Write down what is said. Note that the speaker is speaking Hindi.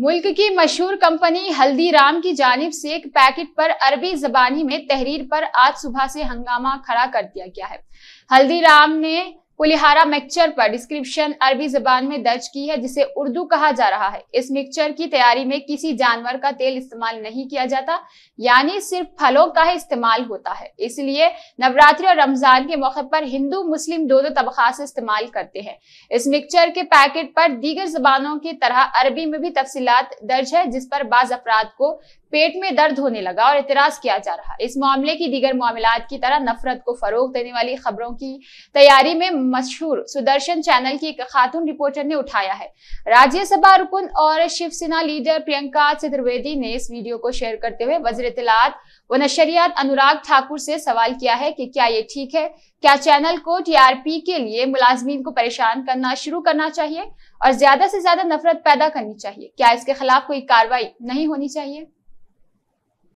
मुल्क की मशहूर कंपनी हल्दीराम की जानब से एक पैकेट पर अरबी जबानी में तहरीर पर आज सुबह से हंगामा खड़ा कर दिया गया है हल्दीराम ने कुलिहारा मिक्सचर पर डिस्क्रिप्शन अरबी जबान में दर्ज की है जिसे उर्दू कहा जा रहा है इस मिक्सचर की तैयारी में किसी जानवर का तेल इस्तेमाल नहीं किया जाता यानी सिर्फ फलों का ही इस्तेमाल होता है इसलिए नवरात्रि और रमजान के मौके पर हिंदू मुस्लिम दोनों तबका से इस्तेमाल करते हैं इस मिक्सचर के पैकेट पर दीगर जबानों की तरह अरबी में भी तफसीत दर्ज है जिस पर बाज अफराद को पेट में दर्द होने लगा और इतराज किया जा रहा इस मामले की दीगर मामला की तरह नफरत को फरोग देने वाली खबरों की तैयारी में मशहूर सुदर्शन चैनल की एक खातून रिपोर्टर ने उठाया है राज्यसभा रुकन और शिवसेना लीडर प्रियंका चतुर्वेदी ने इस वीडियो को शेयर करते हुए वजर इतलात व नशरियात अनुराग ठाकुर से सवाल किया है कि क्या ये ठीक है क्या चैनल को टीआरपी के लिए मुलाजमीन को परेशान करना शुरू करना चाहिए और ज्यादा से ज्यादा नफरत पैदा करनी चाहिए क्या इसके खिलाफ कोई कार्रवाई नहीं होनी चाहिए